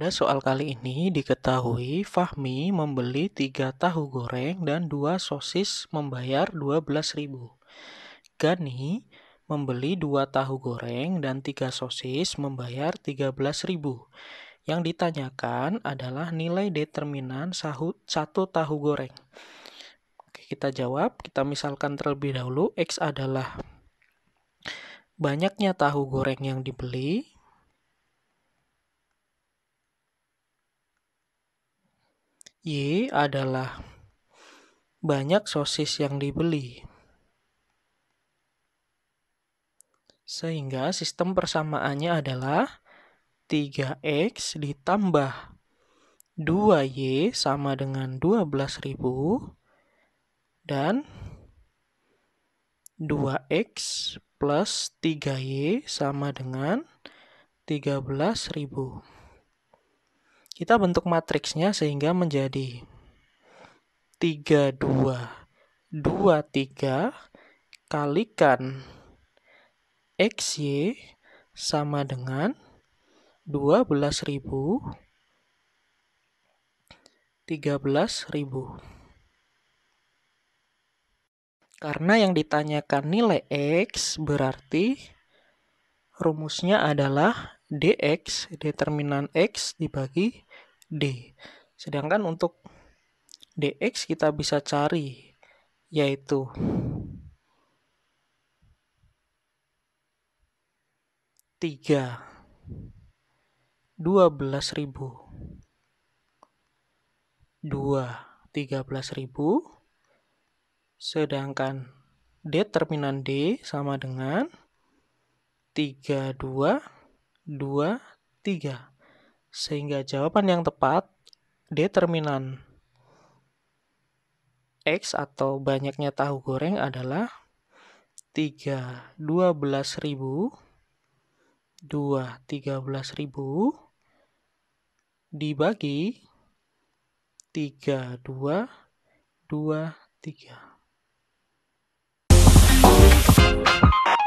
Pada soal kali ini diketahui Fahmi membeli 3 tahu goreng dan 2 sosis membayar 12.000. Gani membeli 2 tahu goreng dan 3 sosis membayar 13.000. Yang ditanyakan adalah nilai determinan satu tahu goreng. Oke, kita jawab, kita misalkan terlebih dahulu X adalah banyaknya tahu goreng yang dibeli Y adalah banyak sosis yang dibeli. Sehingga sistem persamaannya adalah 3x ditambah 2y sama dengan 12.000 dan 2x plus 3y sama dengan 13.000. Kita bentuk matriksnya sehingga menjadi 3, 2, 2, 3 kalikan XY sama dengan 12.000 13.000 karena yang ditanyakan nilai X berarti rumusnya adalah dx determinan X dibagi D. Sedangkan untuk dx kita bisa cari yaitu tiga dua belas ribu dua tiga belas ribu sedangkan determinan d sama dengan tiga dua dua tiga sehingga jawaban yang tepat determinan X atau banyaknya tahu goreng adalah 3 12.000 2 13.000 dibagi 3 2 2 3